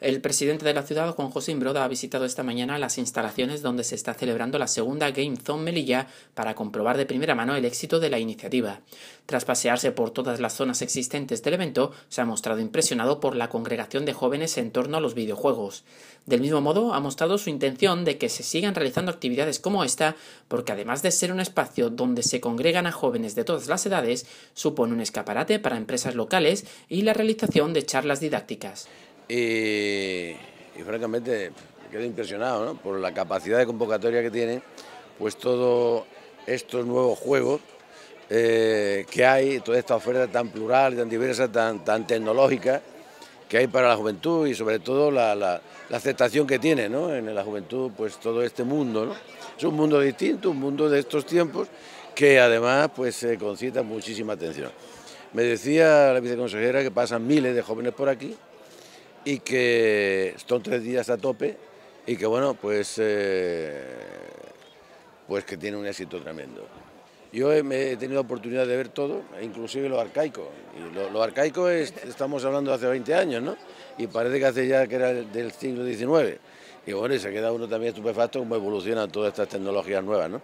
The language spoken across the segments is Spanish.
El presidente de la ciudad, Juan José Imbroda, ha visitado esta mañana las instalaciones donde se está celebrando la segunda Game Zone Melilla para comprobar de primera mano el éxito de la iniciativa. Tras pasearse por todas las zonas existentes del evento, se ha mostrado impresionado por la congregación de jóvenes en torno a los videojuegos. Del mismo modo, ha mostrado su intención de que se sigan realizando actividades como esta, porque además de ser un espacio donde se congregan a jóvenes de todas las edades, supone un escaparate para empresas locales y la realización de charlas didácticas y, francamente quedé impresionado por la capacidad de convocatoria que tiene, pues todos estos nuevos juegos eh, que hay, toda esta oferta tan plural, tan diversa, tan, tecnológica que hay para la juventud y sobre todo la, aceptación que tiene en la juventud pues todo este mundo. Es un mundo distinto, un mundo de estos tiempos que además pues concita muchísima atención. Me decía la viceconsejera que pasan miles de jóvenes por aquí, y que son tres días a tope y que bueno, pues, eh, pues que tiene un éxito tremendo. Yo he, tenido oportunidad de ver todo, inclusive lo arcaico. Y lo, arcaico es, estamos hablando de hace 20 años, ¿no? Y parece que hace ya que era del siglo XIX. Y bueno, y se queda uno también estupefacto cómo evolucionan todas estas tecnologías nuevas, ¿no?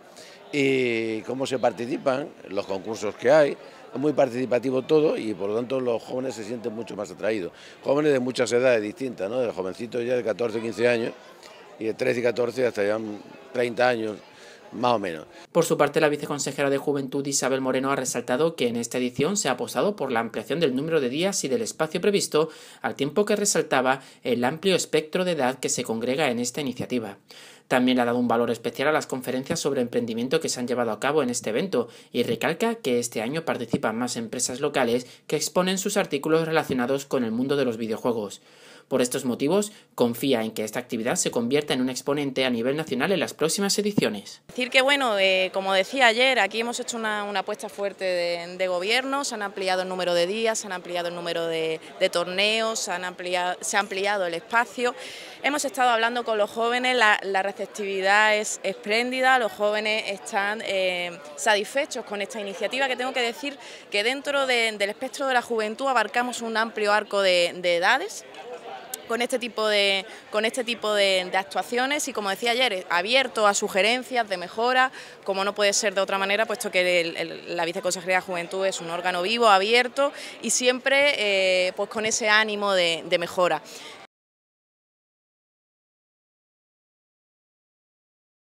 Y cómo se participan, los concursos que hay, es muy participativo todo y por lo tanto los jóvenes se sienten mucho más atraídos. Jóvenes de muchas edades distintas, ¿no? De jovencitos ya de 14, 15 años, y de 13 y 14 hasta ya 30 años, por su parte, la viceconsejera de Juventud Isabel Moreno ha resaltado que en esta edición se ha posado por la ampliación del número de días y del espacio previsto, al tiempo que resaltaba el amplio espectro de edad que se congrega en esta iniciativa. También ha dado un valor especial a las conferencias sobre emprendimiento que se han llevado a cabo en este evento y recalca que este año participan más empresas locales que exponen sus artículos relacionados con el mundo de los videojuegos. Por estos motivos, confía en que esta actividad se convierta en un exponente a nivel nacional en las próximas ediciones. Decir que, bueno, eh, como decía ayer, aquí hemos hecho una, apuesta fuerte de, de, gobierno, se han ampliado el número de días, se han ampliado el número de, torneos, han ampliado, se ha ampliado el espacio. Hemos estado hablando con los jóvenes, la, receptividad es espléndida, los jóvenes están eh, satisfechos con esta iniciativa que tengo que decir que dentro del espectro de la juventud abarcamos un amplio arco de, edades, con este tipo de con este tipo de, actuaciones y como decía ayer abierto a sugerencias de mejora como no puede ser de otra manera puesto que la viceconsejería de juventud es un órgano vivo abierto y siempre eh, pues con ese ánimo de mejora